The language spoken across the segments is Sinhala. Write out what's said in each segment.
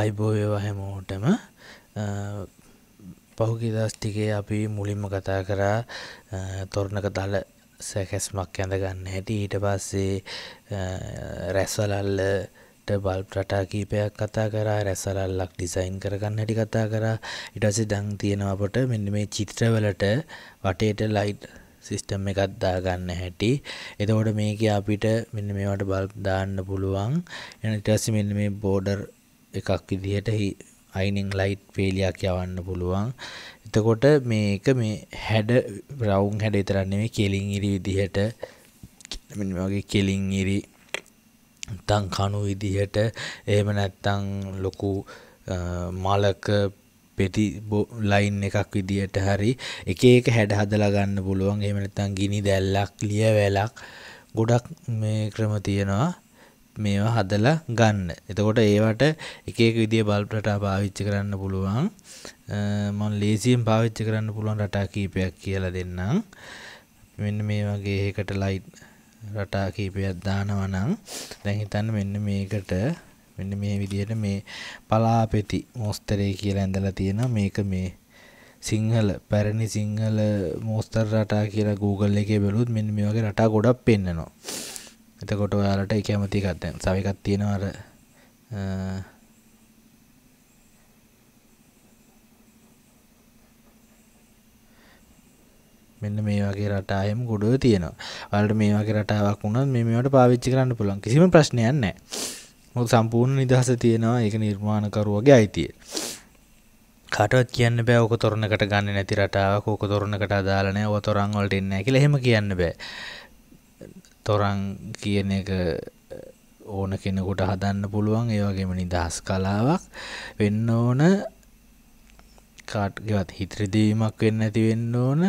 අයිබෝයවා හැමෝටම පහුගේ දස් ටිකේ අපි මුලින්ම කතා කරා තොරණක දල සැකැස්මක් ඇඳගන්න හැටි ඊට පස්සේ රැසලල්ලට බල්ප රටා කීපයක් කතා කරා රැසලල්ලක් ඩිසයින් කරගන්න හැටි කතා කරා ඉටසි දං තියෙනවපට මෙන්න මේ චිත්‍රවලට වටේට ලයිට් සිිස්ටම් එකත් දාගන්න හැටි එතකොට මේක අපිට මෙන්න මේවට බල්ප් දාන්න පුළුවන් එනටසි මෙන්න මේ බෝඩර් එකක් විදිහට අයිනිං ලයිට් වේලයක් යවන්න පුළුවන් එතකොට මේක මේ හැඩ බ්‍රවුන් හැඩ විතරන්නේ මේ කෙලින් ඉරි විදිහට වගේ කෙලින් ඉරි තං කණු විදිහට එහෙම නැත්තං ලොකු මලක පෙති ලයින් එකක් විදිහට හරි එක එක හැඩ හදලා ගන්න පුළුවන් එහෙම නැත්නම් ගිනි දැල්ලක් ලිය වැලක් ගොඩක් මේ ක්‍රම තියෙනවා මේවා හදලා ගන්න. එතකොට ඒවට එක එක විදිය බල්බ් රටා පාවිච්චි කරන්න පුළුවන්. මම ලේසියෙන් පාවිච්චි කරන්න පුළුවන් රටා කීපයක් කියලා දෙන්නම්. මෙන්න මේ වගේ එකකට ලයිට් රටා කීපයක් දානවා නම් දැන් හිතන්න මෙන්න මේකට මෙන්න මේ විදියට මේ පලාපෙති මොස්තරේ කියලා ඇඳලා තියෙනවා මේක මේ සිංහල පැරණි සිංහල මෝස්තර රටා කියලා Google එකේ බැලුවොත් මෙන්න මේ වගේ රටා ගොඩක් පෙන්නනවා. එතකොට ඔයාලට එක ඇමති එකක් දැන් සව එකක් තියෙනවා අර මෙන්න මේ වගේ රටායම් ගොඩව තියෙනවා. ඔයාලට මේ වගේ රටාවක් වුණත් මේ මේවට පාවිච්චි කරන්න පුළුවන්. කිසිම ප්‍රශ්නයක් නැහැ. මොකද සම්පූර්ණ නිදහස තියෙනවා. ඒක නිර්මාණකරුවගේ අයිතිය. කාටවත් කියන්න බෑ ඕක තොරණකට ගන්න නැති රටාවක් ඕක තොරණකට අදාළ නැහැ. ඕක තොරන් වලට එන්නේ නැහැ කියලා එහෙම කියන්න බෑ. තොරන් කියන එක ඕන කෙනෙකුට හදන්න පුළුවන් ඒවගේම නිදහස් කලාවක් වෙන්න ඕන කාට්ගවත් හිත්‍රදීමක් වෙන්න ඇති වෙන්න ඕන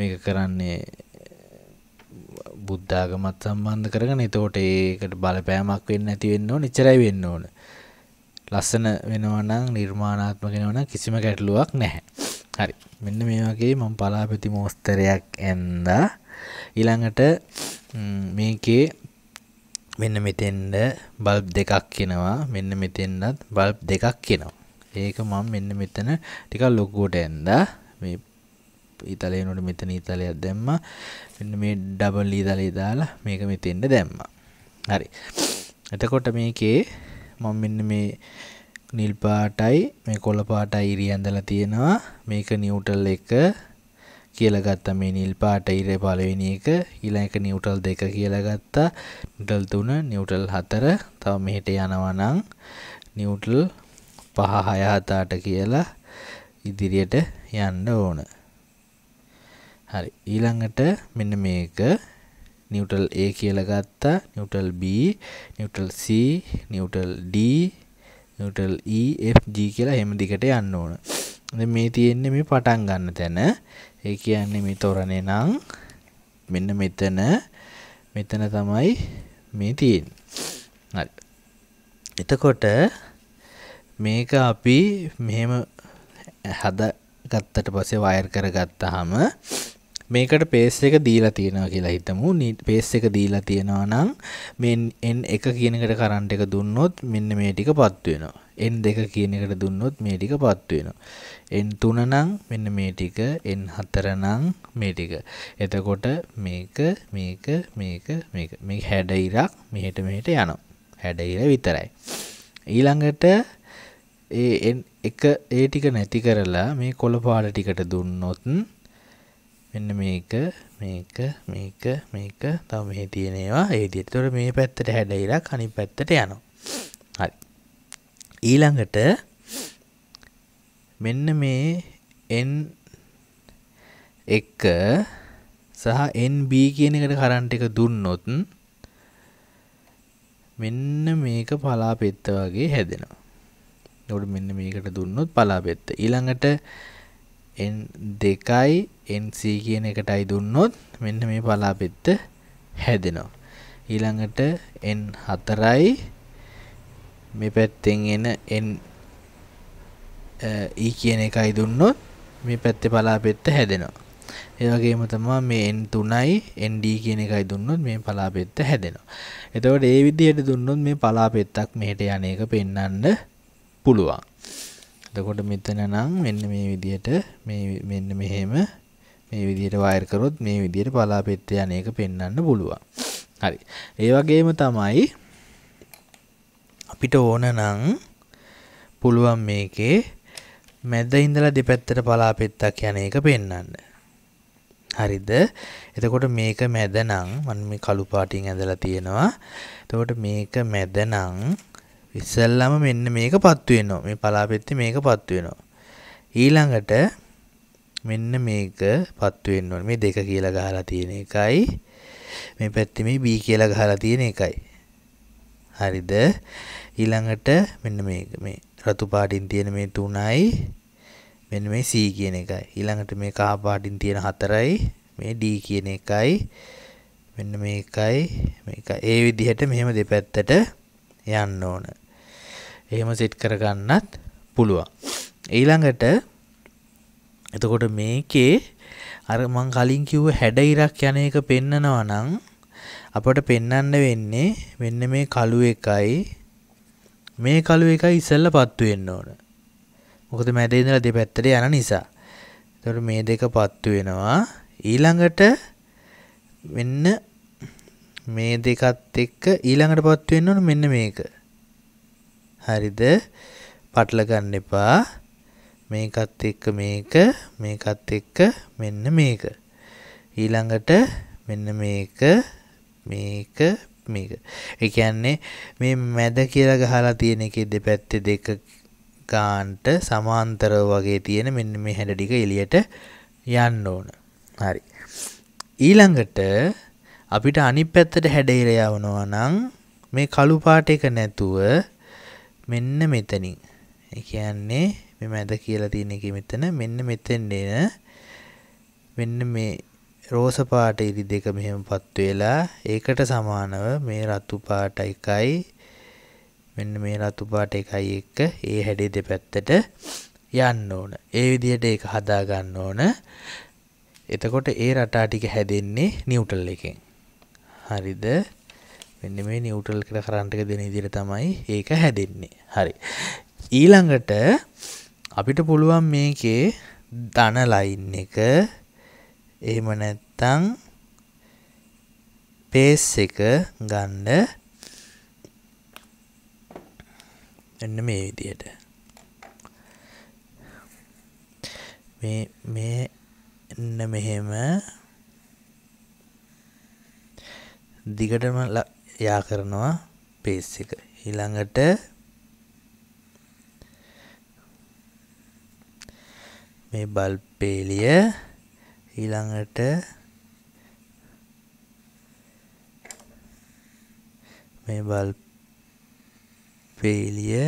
මේක කරන්නේ බුද්ධාගමත් සම්බන්ධ කරගෙන එතෝට ඒකට බලපෑමක් වෙන්න ඇති වෙන්න ඕන නිචරයි වෙන්න ඕන ලස්සන වෙනවනම් නිර්මාණාත්මගෙනවන කිසිම ගැටලුවක් නැහැ හරි මෙන්න මේ වගේ මම පලාපැති මෝස්තරයක් ඇන්දා ඊළඟට මේකේ මෙන්න මෙතෙන්ට බල්බ් දෙකක් කෙනවා මෙන්න මෙතෙන්න්නත් බල්බ් දෙකක් කෙනවා ඒක මම මෙන්න මෙතන ටිකක් ලොකුවට ඇන්ද මේ ඉතලයනට මෙතන ඉතලයක් දැම්ම මෙන්න මේ ඩබල් ඉතලේ දාලා මේක මෙතෙන්ට දැම්ම හරි එතකොට මේකේ මම මෙන්න මේ නිල් පාටයි මේ කොළ පාටයි ඉරි ඇඳලා තියෙනවා මේක නිවුටල් එක කියලා ගත්තා මේ නිල් පාට ඉරේ පළවෙනි එක ඊළඟ එක නිව්ට්‍රල් 2 කියලා ගත්තා නිව්ට්‍රල් 3 නිව්ට්‍රල් 4 තව මෙහෙට යනවා නම් නිව්ට්‍රල් 5 6 7 8 කියලා ඉදිරියට යන්න ඕන හරි ඊළඟට මෙන්න මේක නිවටල් A කියලා ගත්තා නිවටල් B නිවටල් C නිවටල් D නිවටල් E F G කියලා එහෙම දිගට යන්න ඕන. දැන් මේ තියෙන්නේ මේ පටන් ගන්න තැන. ඒ කියන්නේ මේ තොරණේ නම් මෙන්න මෙතන මෙතන තමයි මේ තියෙන්නේ. හරි. එතකොට මේක අපි මෙහෙම හදා ගත්තට පස්සේ වයර් කරගත්තාම මේකට පේස් එක දීලා තියෙනවා කියලා හිතමු පේස් එක දීලා තියෙනවා නම් මේ n එක කියන එකට කරන්ට් එක දුන්නොත් මෙන්න මේ ටික පත් වෙනවා n2 කියන එකට දුන්නොත් මේ ටික පත් වෙනවා. n3 නම් මෙන්න මේ ටික n4 නම් මේ ටික. එතකොට මේක මේක මේක මේක මේ හැඩයිරක් මෙහෙට මෙහෙට යනවා. හැඩයිර විතරයි. ඊළඟට ඒ එක ඒ ටික නැති කරලා මේ කොළ පාට ටිකට දුන්නොත් මෙන්න මේක මේක මේක මේක තව මෙහි තියෙනවා ඒදියට තොර මේ පැත්තට හැඩයිලා කනි පැත්තට යනවා හරි ඊළඟට මෙන්න මේ එන් එක සහ NB කියන එකට කරන්ට් එක දුන්නොත් මෙන්න මේක පලාපෙත්ත වගේ හැදෙනවා. එතකොට මෙන්න මේකට දුන්නොත් පලාපෙත්ත. ඊළඟට n දෙකයි nc කියන එකටයි දුන්නොත් මෙන්න මේ පලාපෙත්ත හැදෙනවා. ඊළඟට n හතරයි මේ පැත්තෙන් එන n e කියන එකයි දුන්නොත් මේ පැත්තේ පලාපෙත්ත හැදෙනවා. ඒ වගේම තමයි මේ n 3යි nd කියන එකයි දුන්නොත් මේ පලාපෙත්ත හැදෙනවා. එතකොට ඒ විදිහට දුන්නොත් මේ පලාපෙත්තක් මෙහෙට යන එක පෙන්වන්න පුළුවන්. එතකොට මෙතන නම් මෙන්න මේ විදිහට මේ මෙන්න මෙහෙම මේ විදිහට වයර් කරොත් මේ විදිහට පලාපෙට්ට යන එක පෙන්වන්න පුළුවන්. හරි. ඒ වගේම තමයි අපිට ඕන නම් පුළුවන් මේකේ මැද ඉඳලා දෙපැත්තට පලාපෙත්තක් යන එක පෙන්වන්න. හරිද? එතකොට මේක මැද නම් මම මේ කළු පාටින් ඇඳලා තියෙනවා. එතකොට මේක මැද නම් ඉස්සල්ලාම මෙන්න මේක පත්තු වෙනවා. මේ පලාපෙත්තේ මේක පත්තු වෙනවා. ඊළඟට මෙන්න මේක පත්තු වෙන්න ඕනේ. මේ දෙක කියලා ගහලා තියෙන එකයි මේ පැත්තේ මේ B කියලා ගහලා තියෙන එකයි. හරිද? ඊළඟට මෙන්න මේක මේ රතු පාටින් තියෙන මේ 3යි මෙන්න මේ C කියන එකයි. ඊළඟට මේ කහ පාටින් තියෙන 4යි මේ D කියන එකයි මෙන්න මේකයි මේක ඒ විදිහට මෙහෙම දෙපැත්තට යන්න ඕන. එහෙම සෙට් කරගන්නත් පුළුවන්. ඊළඟට එතකොට මේකේ අර මං කලින් කිව්ව හැඩ ඉරක් යන එක පෙන්නනවා නම් අපට පෙන්වන්න වෙන්නේ මෙන්න මේ කළු එකයි මේ කළු එකයි ඉස්සෙල්ල පත්තු වෙන්න ඕන. මොකද මැද ඉඳලා දෙපැත්තට යන නිසා. එතකොට මේ දෙක පත්තු වෙනවා. ඊළඟට මෙන්න මේ දෙකත් එක්ක ඊළඟට පත්තු වෙන්න ඕන මෙන්න මේක. හරිද පටල ගන්න එපා මේකත් එක්ක මේක මේකත් එක්ක මෙන්න මේක ඊළඟට මෙන්න මේක මේක මේක එකන්නේ මේ මැද කියලා ගහලා තියෙන එක දෙපැත්ත දෙක ගාන්ට සමාන්තරව වගේ තියෙන මෙන්න මේ හැඩ ටික එළියට යන්න ඕන හරි ඊළඟට අපිට අනිත් පැත්තට හැඩෙයිර යවනවා නම් මේ කළු පාට එක නැතුව මෙන්න මෙතනින් කියන්නේ මෙ මැද කියලා තියෙන එක මෙතන මෙන්න මෙතෙන්ට එන මෙන්න මේ රෝස පාට ඉරි දෙක මෙහෙම පත් වෙලා ඒකට සමානව මේ රතු පාට එකයි මෙන්න මේ රතු පාට එකයි එක්ක ඒ හැඩේ දෙපැත්තට යන්න ඕන. ඒ විදිහට ඒක හදා ගන්න ඕන. එතකොට ඒ රටා ටික හැදෙන්නේ නිව්ටල් එකෙන්. හරිද? මෙන්න මේ නිියවටල් කර කරන්ටක දෙන ඉදිර තමයි ඒක හැදෙන්නේ හරි ඊළඟට අපිට පුළුවන් මේකේ ධන ලයින් එක එහෙම නැත්තං පේස් එක ගන්න එන්න මේ විදියට මේ මේ එන්න මෙහෙම දිගටම යා කරනවා පේස් එක ඊළඟට මේ බල්බ් පේලිය ඊළඟට මේ බල්බ් පේලිය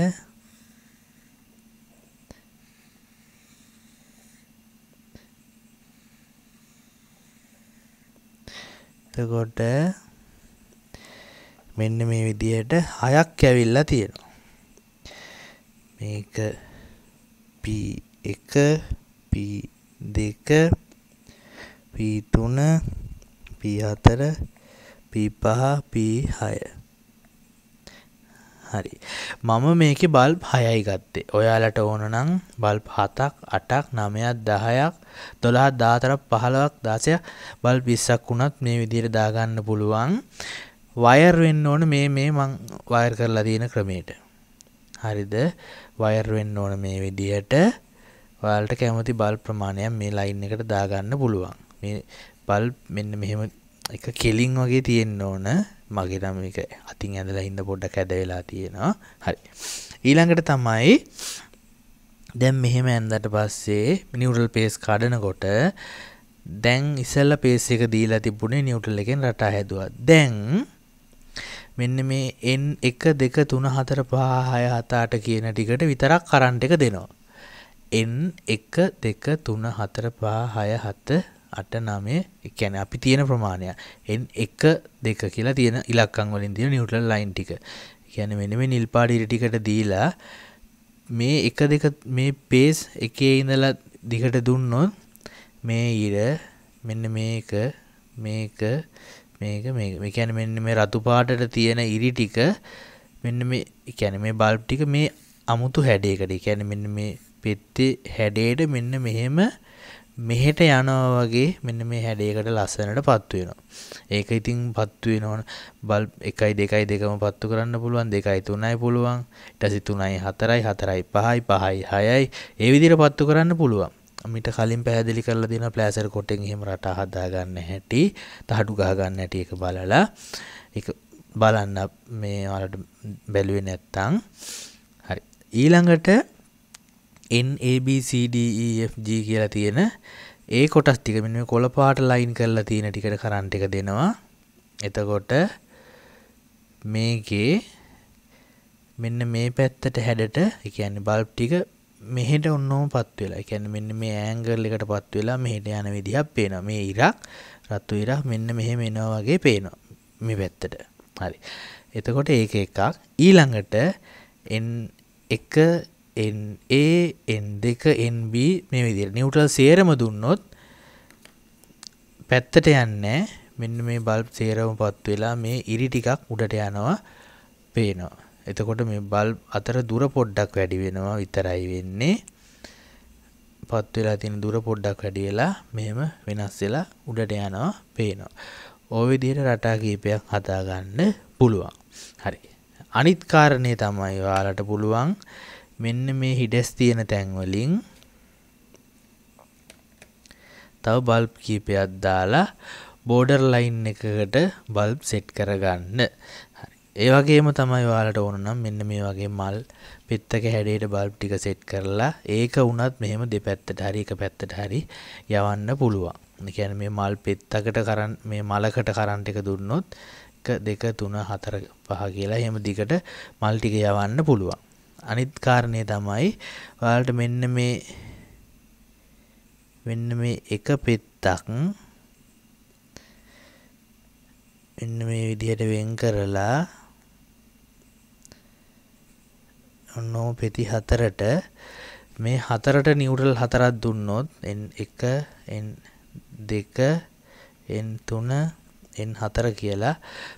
එතකොට මෙන්න මේ විදියට හයක් ඇවිල්ලා තියෙනවා මේක P1 P2 P3 P4 P5 P6 හරි මම මේක බල්බ් හයයි ගත්තේ ඔයාලට ඕන නම් බල්බ් හතක් අටක් නමයක් දහයක් දොළහත් දාතරක් පහළවක් දාසයක් බල්බ් විස්සක් වුණත් මේ විදියට දාගන්න පුළුවන් වයර් වෙන්න ඕන මේ මේ මං වයර් කරලා තියෙන ක්‍රමයට හරිද වයර් වෙන්න ඕන මේ විදියට ඔයාලට කැමති බල් ප්‍රමාණයක් මේ ලයින් එකට දාගන්න පුළුවන් මේ බල් මෙන්න මෙහෙම එක කෙලින් වගේ තියෙන්න ඕන මගේ නම් එක අතින් ඇඳලා හින්ද පොඩ්ඩක් ඇද වෙලා තියෙනවා හරි ඊළඟට තමයි දැන් මෙහෙම ඇන්දට පස්සේ නිවරල් පේස් කඩනකොට දැන් ඉසල්ල පේස එක දීලා තිබුණේ නිියුටල් එකෙන් රටා හැදවා දැන් මෙන්න මේ n 1 2 3 4 5 6 7 8 කියන ටිකට විතරක් කරන්ට් එක දෙනවා. n 1 2 3 4 5 6 7 8 9 ඒ කියන්නේ අපි තියෙන ප්‍රමාණය n 1 2 කියලා තියෙන ඉලක්කම් වලින් තියෙන නිව්ට්‍රල් ලයින් ටික. කියන්නේ මෙන්න මේ නිල් පාට ඉර ටිකට දීලා මේ 1 2 මේ බේස් එකේ ඉඳලා දිගට දුන්නොත් මේ ඉර මෙන්න මේක මේක මේක මේ කැන මෙන්න මේ රතුපාටට තියෙන ඉරි ටික මෙන්න මේ කැන මේ බල්බ් ටික මේ අමුතු හැඩේකට කැන මෙන්න මේ පෙත්තේ හැඩේට මෙන්න මෙහෙම මෙහෙට යනවා වගේ මෙන්න මේ හැඩයකට ලස්සනට පත්වෙනවා. ඒක ඉතින් පත්වෙනවන බල් එකයි දෙකයි දෙකම පත්තු කරන්න පුළුවන් දෙකයි තුනයි පුළුවන් ටසි තුනයි හතරයි හතරයි පහයි පහයි හයයි ඒ විදිර පත්තු කරන්න පුළුවන්. මිට කලින් පැහැදිලි කරලා දෙන ප්ලෑසර් කොටෙන් එහෙම රට හදාගන්න හැටි තහඩු ගහගන්න හැටි එක බලලා එක බලන්න මේ වලට බැලුවේ නැත්තං හරි ඊළඟට NABCDEFG කියලා තියෙන ඒ කොටස් ටික මෙන්න මේ කොළ පාට ලයින් කරලා තියෙන ටිකට කරන්ට් එක දෙනවා එතකොට මේකේ මෙන්න මේ පැත්තට හැඩට ඒ කියන්නේ බල්බ් ටික මෙහෙට ඔන්නෝම පත් වෙලා එකැන මෙන්න මේ ඇංගල් එකට පත් වෙලා මෙහිට යන විදිහක් පේන මේ ඉරක් රත්තු ඉරක් මෙන්න මෙහෙම එනවා වගේ පේනවා මේ පැත්තට හරි එතකොට ඒක එකක් ඊළඟට එක එන් දෙක එන්B මේ විදි නිවටල් සේරම දුන්නොත් පැත්තට යන්න මෙන්න මේ බල්බ් සේරම පත් වෙලා මේ ඉරි ටිකක් උඩට යනවා පේනවා එතකොට මේ බල් අතර දුර පොඩ්ඩක් වැඩි වෙනවා විතරයි වෙන්නේ පත් වෙලා තියෙන දුර පොඩ්ඩක් වැඩි වෙලා මෙහෙම වෙනස් වෙලා උඩට යනවා පේනවා. ওই විදිහට රටා කීපයක් හදා ගන්න පුළුවන්. හරි. අනිත් කාරණේ තමයි ඔයාලට පුළුවන් මෙන්න මේ හිඩස් තියෙන තැන් වලින් තව බල්බ් කීපයක් දාලා බෝඩර් ලයින් එකකට බල්බ් සෙට් කරගන්න. ඒ වගේම තමයි වාලට ඕනනම් මෙන්න මේ වගේ මල් පිත්තක හැඩයට බල්බ් ටික සෙට් කරලා ඒක වුණත් මෙහෙම දෙපැත්තට හරි එක පැත්තට හරි යවන්න පුළුවන් එකැන මේ මල් පෙත්තකට කරන්න මේ මලකට කරන්ට එක දුන්නොත් දෙක තුන හතර පහ කියලා හෙම දිකට මල් ටික යවන්න පුළුවන් අනිත් කාරණය තමයි වාලට මෙන්න මේ මෙන්න මේ එක පෙත්තක් මෙන්න මේ විදිහට වෙන් කරලා ඔන්න ඔහොම පෙති හතරට මේ හතරට නිවුරල් හතරක් දුන්නොත් n1 n2 n3 n4 කියලා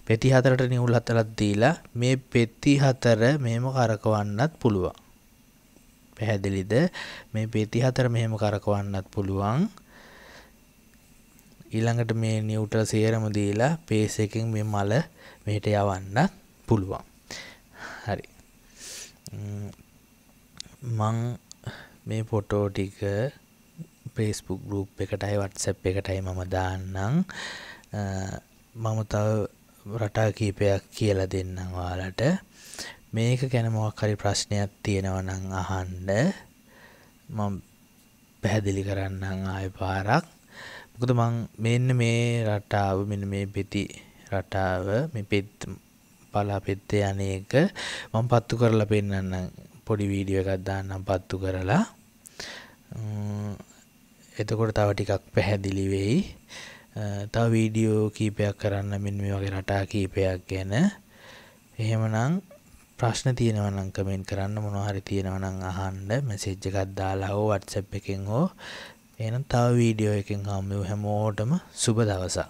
පෙති හතරට නිවුල් හතරක් දීලා මේ පෙති හතර මෙහෙම කරකවන්නත් පුළුවන්. පැහැදිලිද? මේ පෙති හතර මෙහෙම කරකවන්නත් පුළුවන්. ඊළඟට මේ නිවුටල් සියරම දීලා පේස් එකෙන් මේ මල මෙහෙට යවන්න පුළුවන්. හරි. මං මේ ෆොටෝ ටික පේස්පුක් ගරුප් එකටයි වටසැප් එකටයි මම දාන්නම් මම තව රටා කීපයක් කියල දෙන්නම් වාලට මේක ගැන මොක් හරි ප්‍රශ්නයක් තියෙනවනං අහන්ඩ මම පැහැදිලි කරන්නම් ආය පාරක් මොකද මං මෙන්න මේ රටාව මෙ මේ පෙති රටාව මෙ පෙත් බලාපෙත්ත යන එක මම පත්තු කරලා පෙන්වන්න පොඩි වීඩියෝ එකක් දාන්නම් පත්තු කරලා එතකොට තව ටිකක් පැහැදිලි වෙයි. තව වීඩියෝ කීපයක් කරන්න මෙන්න මේ වගේ රටා කීපයක් ගැන. එහෙමනම් ප්‍රශ්න තියෙනවා නම් කමෙන්ට් කරන්න මොනවා හරි තියෙනවා නම් අහන්න මැසේජ් එකක් දාලා හෝ WhatsApp එකෙන් හෝ එහෙනම් තව වීඩියෝ එකකින් හම්බෙමු හැමෝටම සුබ දවසක්.